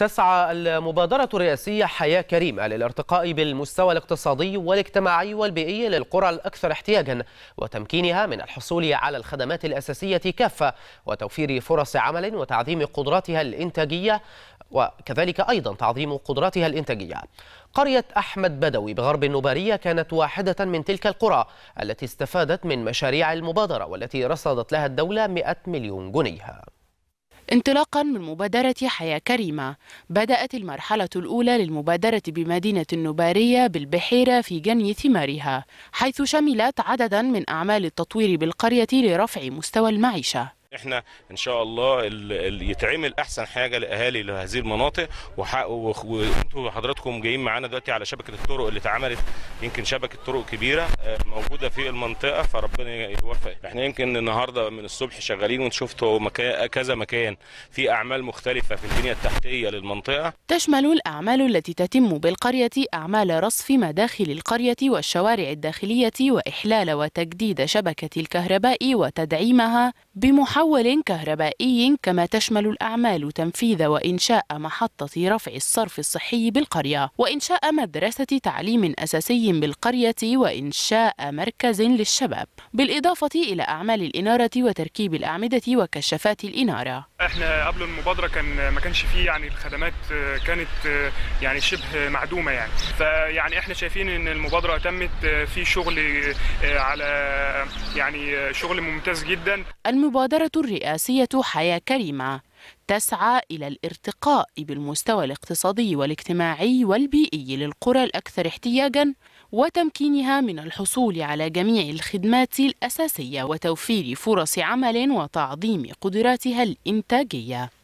تسعى المبادرة الرئاسية حياة كريمة للارتقاء بالمستوى الاقتصادي والاجتماعي والبيئي للقرى الأكثر احتياجا وتمكينها من الحصول على الخدمات الأساسية كافة وتوفير فرص عمل وتعظيم قدراتها الإنتاجية وكذلك أيضا تعظيم قدراتها الإنتاجية قرية أحمد بدوي بغرب النبارية كانت واحدة من تلك القرى التي استفادت من مشاريع المبادرة والتي رصدت لها الدولة 100 مليون جنيه انطلاقا من مبادرة حياة كريمة بدأت المرحلة الأولى للمبادرة بمدينة النبارية بالبحيرة في جني ثمارها حيث شملت عددا من أعمال التطوير بالقرية لرفع مستوى المعيشة احنا ان شاء الله اللي يتعمل احسن حاجه لاهالي لهذه المناطق وانتوا حضراتكم جايين معانا دلوقتي على شبكه الطرق اللي اتعملت يمكن شبكه طرق كبيره آه، موجوده في المنطقه فربنا يوفق احنا يمكن النهارده من الصبح شغالين وشفتوا مكا... كذا مكان في اعمال مختلفه في البنيه التحتيه للمنطقه تشمل الاعمال التي تتم بالقريه اعمال رصف مداخل القريه والشوارع الداخليه واحلال وتجديد شبكه الكهرباء وتدعيمها بمحاولة أول كهربائي كما تشمل الأعمال تنفيذ وإنشاء محطة رفع الصرف الصحي بالقرية وإنشاء مدرسة تعليم أساسي بالقرية وإنشاء مركز للشباب بالإضافة إلى أعمال الإنارة وتركيب الأعمدة وكشافات الإنارة احنا قبل المبادرة كان ما كانش فيه يعني الخدمات آه، كانت آه، يعني شبه معدومة يعني فيعني احنا شايفين ان المبادرة تمت آه، في شغل على يعني شغل ممتاز جدا المبادرة الرئاسية حياة كريمة تسعى إلى الارتقاء بالمستوى الاقتصادي والاجتماعي والبيئي للقرى الأكثر احتياجاً وتمكينها من الحصول على جميع الخدمات الأساسية وتوفير فرص عمل وتعظيم قدراتها الإنتاجية